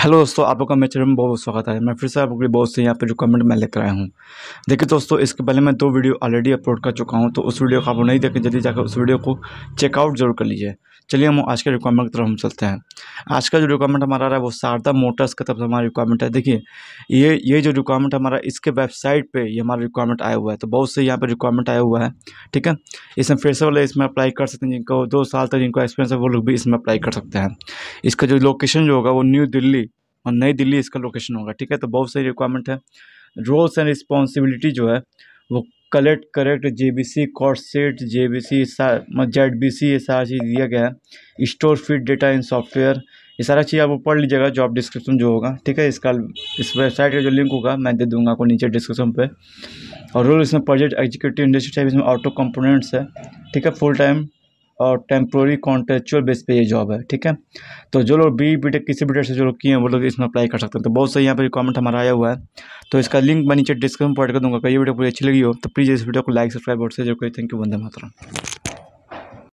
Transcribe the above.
hello दोस्तों आप लोग का मेरे चैनल में बहुत बहुत स्वागत है मैं फिर से आप लोग बहुत से यहाँ पे जो कमेंट मैं लेकर आया हूँ देखिए दोस्तों इसके पहले मैं दो वीडियो ऑलरेडी अपलोड कर चुका हूँ तो उस वीडियो को आप नहीं देखें जल्दी जाकर उस वीडियो को चेकआउट जरूर कर लीजिए चलिए हम आज के रिक्वायरमेंट की तरफ हम चलते हैं आज का जो रिक्वायरमेंट हमारा रहा है वो शारदा मोटर्स की तरफ से हमारा रिक्वायरमेंट है देखिए ये ये जो रिक्वायरमेंट हमारा इसके वेबसाइट पर ये हमारा रिक्वायरमेंट आया हुआ है तो बहुत से यहाँ पर रिक्वायरमेंट आया हुआ है ठीक है इसमें फिर से वाले इसमें अप्लाई कर सकते हैं जिनको दो साल तक जिनको एक्सपीरियंस है वो लोग भी इसमें अप्लाई कर सकते हैं इसका जो लोकेशन जो होगा वो न्यू दिल्ली और नई दिल्ली इसका लोकेशन होगा ठीक है तो बहुत सही रिक्वायरमेंट है रोल्स एंड रिस्पॉन्सिबिलिटी जो है वो collect correct J B C कॉर्सेट J B C Z B C ये सारा चीज़ दिया गया है store feed data in software ये सारा चीज़ आप पढ़ लीजिएगा जॉब डिस्क्रिप्शन जो होगा ठीक है इसका इस वेबसाइट का जो लिंक होगा मैं दे दूंगा आपको नीचे डिस्क्रिप्शन पे और रोल इसमें प्रोजेक्ट एग्जीक्यूटिव इंडस्ट्री टाइप इसमें ऑटो कंपोनेंट्स है ठीक है फुल टाइम और टेम्प्रोरी कॉन्ट्रेक्चुअल बेस पे ये जॉब है ठीक है तो जो लोग बी बी टेक किसी भी डेट से जो लोग किए हैं वो लोग इसमें अप्लाई कर सकते हैं तो बहुत सही यहाँ पर रिक्वायरमेंट हमारा आया हुआ है तो इसका लिंक मैं नीचे डिस्क्रिप्शन पॉइंट कर दूँगा कई वीडियो पूरी अच्छी लगी हो तो प्लीज़ इस वीडियो को लाइक सब्सक्राइब और से जो कोई थैंक यू वंदे मातरम